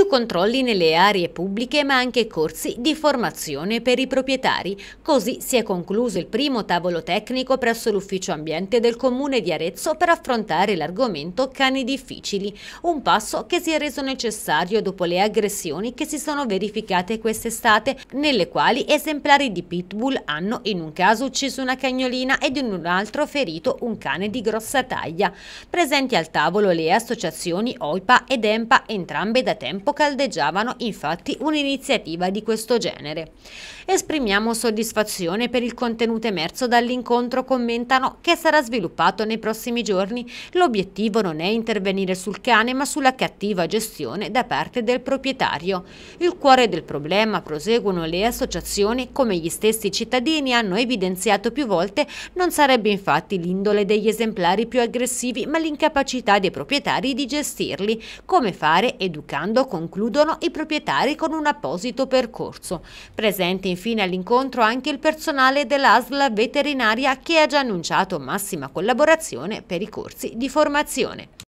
più controlli nelle aree pubbliche ma anche corsi di formazione per i proprietari. Così si è concluso il primo tavolo tecnico presso l'ufficio ambiente del comune di Arezzo per affrontare l'argomento cani difficili, un passo che si è reso necessario dopo le aggressioni che si sono verificate quest'estate, nelle quali esemplari di pitbull hanno in un caso ucciso una cagnolina ed in un altro ferito un cane di grossa taglia. Presenti al tavolo le associazioni OIPA ed EMPA, entrambe da tempo tempo caldeggiavano infatti un'iniziativa di questo genere. Esprimiamo soddisfazione per il contenuto emerso dall'incontro, commentano, che sarà sviluppato nei prossimi giorni. L'obiettivo non è intervenire sul cane ma sulla cattiva gestione da parte del proprietario. Il cuore del problema, proseguono le associazioni, come gli stessi cittadini hanno evidenziato più volte, non sarebbe infatti l'indole degli esemplari più aggressivi ma l'incapacità dei proprietari di gestirli, come fare educando con concludono i proprietari con un apposito percorso. Presente infine all'incontro anche il personale dell'ASL veterinaria che ha già annunciato massima collaborazione per i corsi di formazione.